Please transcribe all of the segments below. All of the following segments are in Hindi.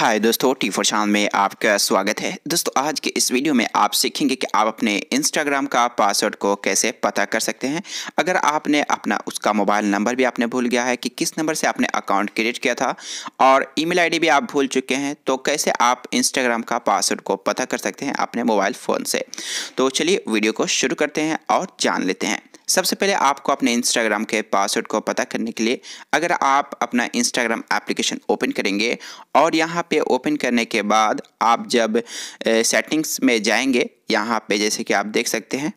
हाय दोस्तों टी फोर शान में आपका स्वागत है दोस्तों आज के इस वीडियो में आप सीखेंगे कि आप अपने इंस्टाग्राम का पासवर्ड को कैसे पता कर सकते हैं अगर आपने अपना उसका मोबाइल नंबर भी आपने भूल गया है कि किस नंबर से आपने अकाउंट क्रिएट किया था और ईमेल आईडी भी आप भूल चुके हैं तो कैसे आप इंस्टाग्राम का पासवर्ड को पता कर सकते हैं अपने मोबाइल फ़ोन से तो चलिए वीडियो को शुरू करते हैं और जान लेते हैं सबसे पहले आपको अपने इंस्टाग्राम के पासवर्ड को पता करने के लिए अगर आप अपना इंस्टाग्राम एप्लीकेशन ओपन करेंगे और यहाँ पे ओपन करने के बाद आप जब सेटिंग्स में जाएंगे यहाँ पे जैसे कि आप देख सकते हैं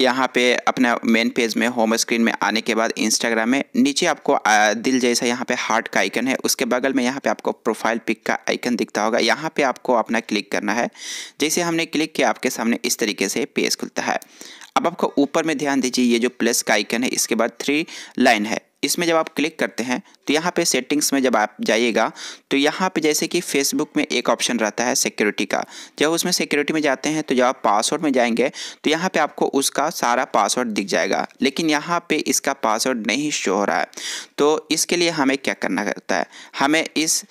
यहाँ पे अपना मेन पेज में होम स्क्रीन में आने के बाद इंस्टाग्राम में नीचे आपको दिल जैसा यहाँ पे हार्ट का आइकन है उसके बगल में यहाँ पे आपको प्रोफाइल पिक का आइकन दिखता होगा यहाँ पे आपको अपना क्लिक करना है जैसे हमने क्लिक किया आपके सामने इस तरीके से पेज खुलता है अब आपको ऊपर में ध्यान दीजिए ये जो प्लस का आइकन है इसके बाद थ्री लाइन है इसमें जब आप क्लिक करते हैं तो यहाँ पे सेटिंग्स में जब आप जाइएगा तो यहाँ पे जैसे कि फेसबुक में एक ऑप्शन रहता है सिक्योरिटी का जब उसमें सिक्योरिटी में जाते हैं तो जब आप पासवर्ड में जाएंगे तो यहाँ पे आपको उसका सारा पासवर्ड दिख जाएगा लेकिन यहाँ पे इसका पासवर्ड नहीं शो हो रहा है तो इसके लिए हमें क्या करना पड़ता है हमें इस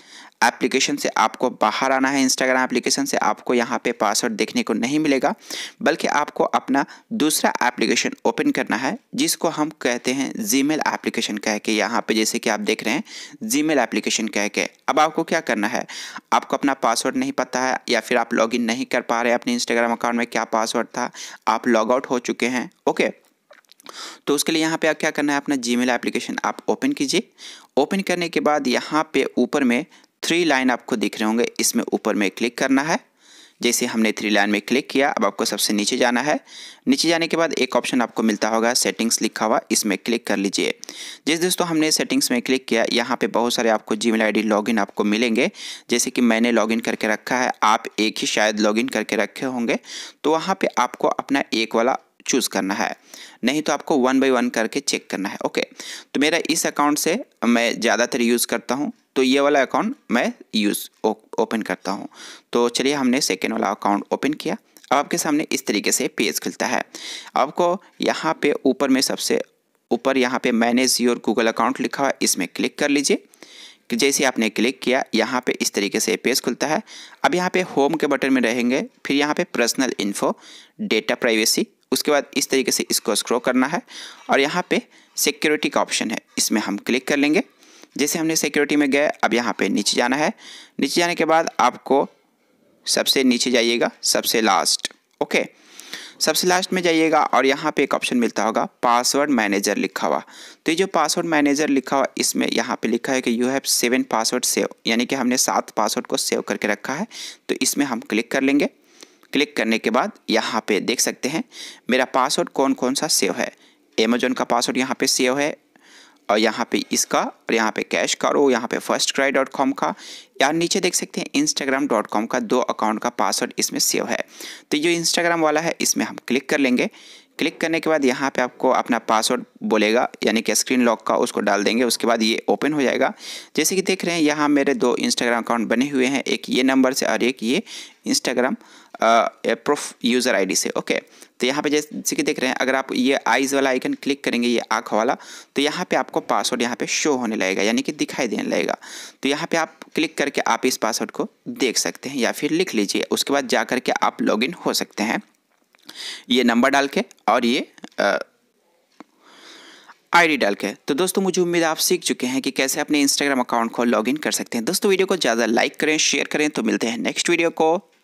एप्लीकेशन से आपको बाहर आना है इंस्टाग्राम एप्लीकेशन से आपको यहाँ पे पासवर्ड देखने को नहीं मिलेगा बल्कि आपको अपना दूसरा एप्लीकेशन ओपन करना है जिसको हम कहते हैं जी मेल एप्लीकेशन कह के यहाँ पे जैसे कि आप देख रहे हैं जी मेल एप्लीकेशन कह के अब आपको क्या करना है आपको अपना पासवर्ड नहीं पता है या फिर आप इन नहीं कर पा रहे अपने इंस्टाग्राम अकाउंट में क्या पासवर्ड था आप लॉग आउट हो चुके हैं ओके तो उसके लिए यहाँ पे आप क्या करना है अपना जीमेल एप्लीकेशन आप ओपन कीजिए ओपन करने के बाद यहाँ पे ऊपर में थ्री लाइन आपको दिख रहे होंगे इसमें ऊपर में क्लिक करना है जैसे हमने थ्री लाइन में क्लिक किया अब आपको सबसे नीचे जाना है नीचे जाने के बाद एक ऑप्शन आपको मिलता होगा सेटिंग्स लिखा हुआ इसमें क्लिक कर लीजिए जिस दोस्तों हमने सेटिंग्स में क्लिक किया यहाँ पे बहुत सारे आपको जी मेल आई लॉगिन आपको मिलेंगे जैसे कि मैंने लॉगिन करके रखा है आप एक ही शायद लॉगिन करके रखे होंगे तो वहाँ पर आपको अपना एक वाला चूज़ करना है नहीं तो आपको वन बाई वन करके चेक करना है ओके तो मेरा इस अकाउंट से मैं ज़्यादातर यूज़ करता हूँ तो ये वाला अकाउंट मैं यूज़ ओपन करता हूँ तो चलिए हमने सेकेंड वाला अकाउंट ओपन किया अब आपके सामने इस तरीके से पेज खुलता है आपको यहाँ पे ऊपर में सबसे ऊपर यहाँ पे मैनेज योर गूगल अकाउंट लिखा हुआ इसमें क्लिक कर लीजिए जैसे आपने क्लिक किया यहाँ पे इस तरीके से पेज खुलता है अब यहाँ पे होम के बटन में रहेंगे फिर यहाँ पे पर्सनल इन्फो डेटा प्राइवेसी उसके बाद इस तरीके से इसको स्क्रो करना है और यहाँ पे सिक्योरिटी का ऑप्शन है इसमें हम क्लिक कर लेंगे जैसे हमने सिक्योरिटी में गए अब यहाँ पे नीचे जाना है नीचे जाने के बाद आपको सबसे नीचे जाइएगा सबसे लास्ट ओके सबसे लास्ट में जाइएगा और यहाँ पे एक ऑप्शन मिलता होगा पासवर्ड मैनेजर लिखा हुआ तो ये जो पासवर्ड मैनेजर लिखा हुआ इसमें यहाँ पे लिखा है कि you have seven password save यानी कि हमने सात पासवर्ड को सेव करके रखा है तो इसमें हम क्लिक कर लेंगे क्लिक करने के बाद यहाँ पे देख सकते हैं मेरा पासवर्ड कौन कौन सा सेव है अमेजोन का पासवर्ड यहाँ पे सेव है और यहाँ पे इसका और यहाँ पे कैश करो यहाँ पे फर्स्ट क्राई डॉट कॉम का यार नीचे देख सकते हैं इंस्टाग्राम डॉट कॉम का दो अकाउंट का पासवर्ड इसमें सेव है तो जो इंस्टाग्राम वाला है इसमें हम क्लिक कर लेंगे क्लिक करने के बाद यहाँ पे आपको अपना पासवर्ड बोलेगा यानी कि स्क्रीन लॉक का उसको डाल देंगे उसके बाद ये ओपन हो जाएगा जैसे कि देख रहे हैं यहाँ मेरे दो इंस्टाग्राम अकाउंट बने हुए हैं एक ये नंबर से और एक ये इंस्टाग्राम प्रोफ यूज़र आईडी से ओके तो यहाँ पे जैसे कि देख रहे हैं अगर आप ये आइज़ वाला आइकन क्लिक करेंगे ये आँख वाला तो यहाँ पे आपको पासवर्ड यहाँ पे शो होने लगेगा यानी कि दिखाई देने लगेगा तो यहाँ पे आप क्लिक करके आप इस पासवर्ड को देख सकते हैं या फिर लिख लीजिए उसके बाद जा करके आप लॉग हो सकते हैं ये नंबर डाल के और ये आ, आईडी डाल के तो दोस्तों मुझे उम्मीद आप सीख चुके हैं कि कैसे अपने इंस्टाग्राम अकाउंट को लॉगिन कर सकते हैं दोस्तों वीडियो को ज़्यादा लाइक करें शेयर करें तो मिलते हैं नेक्स्ट वीडियो को